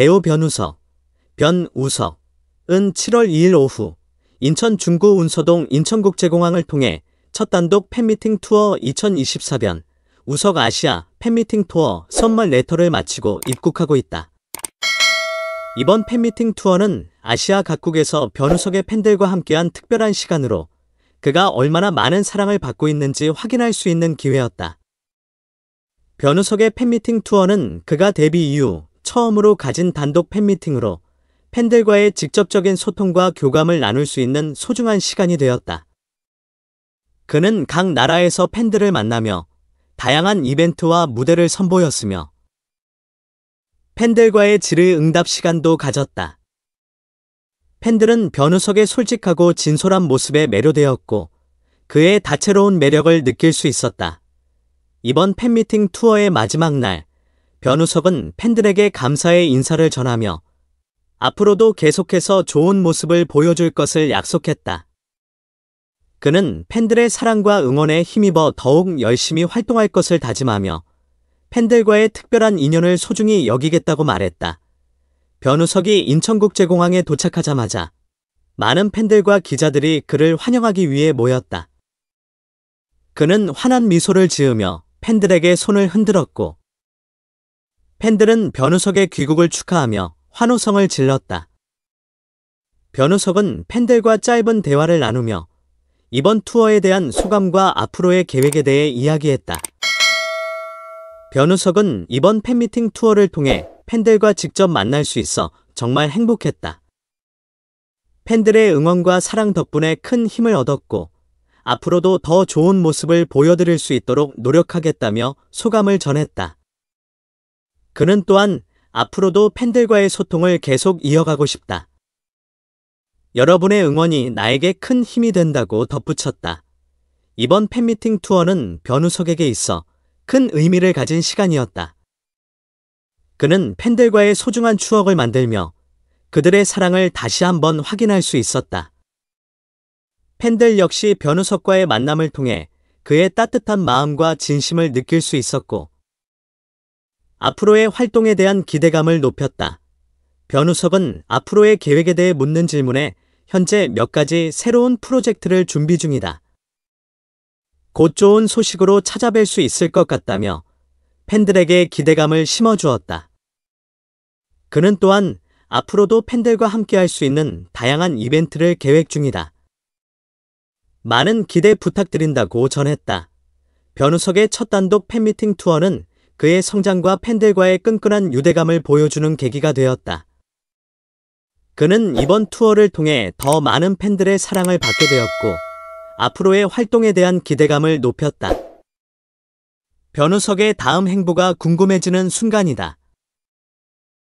배우 변우석, 변우석은 7월 2일 오후 인천 중구 운서동 인천국제공항을 통해 첫 단독 팬미팅 투어 2024변 우석 아시아 팬미팅 투어 선말 레터를 마치고 입국하고 있다. 이번 팬미팅 투어는 아시아 각국에서 변우석의 팬들과 함께한 특별한 시간으로 그가 얼마나 많은 사랑을 받고 있는지 확인할 수 있는 기회였다. 변우석의 팬미팅 투어는 그가 데뷔 이후 처음으로 가진 단독 팬미팅으로 팬들과의 직접적인 소통과 교감을 나눌 수 있는 소중한 시간이 되었다. 그는 각 나라에서 팬들을 만나며 다양한 이벤트와 무대를 선보였으며 팬들과의 질의응답 시간도 가졌다. 팬들은 변우석의 솔직하고 진솔한 모습에 매료되었고 그의 다채로운 매력을 느낄 수 있었다. 이번 팬미팅 투어의 마지막 날, 변우석은 팬들에게 감사의 인사를 전하며 앞으로도 계속해서 좋은 모습을 보여줄 것을 약속했다. 그는 팬들의 사랑과 응원에 힘입어 더욱 열심히 활동할 것을 다짐하며 팬들과의 특별한 인연을 소중히 여기겠다고 말했다. 변우석이 인천국제공항에 도착하자마자 많은 팬들과 기자들이 그를 환영하기 위해 모였다. 그는 환한 미소를 지으며 팬들에게 손을 흔들었고 팬들은 변우석의 귀국을 축하하며 환호성을 질렀다. 변우석은 팬들과 짧은 대화를 나누며 이번 투어에 대한 소감과 앞으로의 계획에 대해 이야기했다. 변우석은 이번 팬미팅 투어를 통해 팬들과 직접 만날 수 있어 정말 행복했다. 팬들의 응원과 사랑 덕분에 큰 힘을 얻었고 앞으로도 더 좋은 모습을 보여드릴 수 있도록 노력하겠다며 소감을 전했다. 그는 또한 앞으로도 팬들과의 소통을 계속 이어가고 싶다. 여러분의 응원이 나에게 큰 힘이 된다고 덧붙였다. 이번 팬미팅 투어는 변우석에게 있어 큰 의미를 가진 시간이었다. 그는 팬들과의 소중한 추억을 만들며 그들의 사랑을 다시 한번 확인할 수 있었다. 팬들 역시 변우석과의 만남을 통해 그의 따뜻한 마음과 진심을 느낄 수 있었고 앞으로의 활동에 대한 기대감을 높였다. 변우석은 앞으로의 계획에 대해 묻는 질문에 현재 몇 가지 새로운 프로젝트를 준비 중이다. 곧 좋은 소식으로 찾아뵐 수 있을 것 같다며 팬들에게 기대감을 심어주었다. 그는 또한 앞으로도 팬들과 함께할 수 있는 다양한 이벤트를 계획 중이다. 많은 기대 부탁드린다고 전했다. 변우석의 첫 단독 팬미팅 투어는 그의 성장과 팬들과의 끈끈한 유대감을 보여주는 계기가 되었다. 그는 이번 투어를 통해 더 많은 팬들의 사랑을 받게 되었고 앞으로의 활동에 대한 기대감을 높였다. 변우석의 다음 행보가 궁금해지는 순간이다.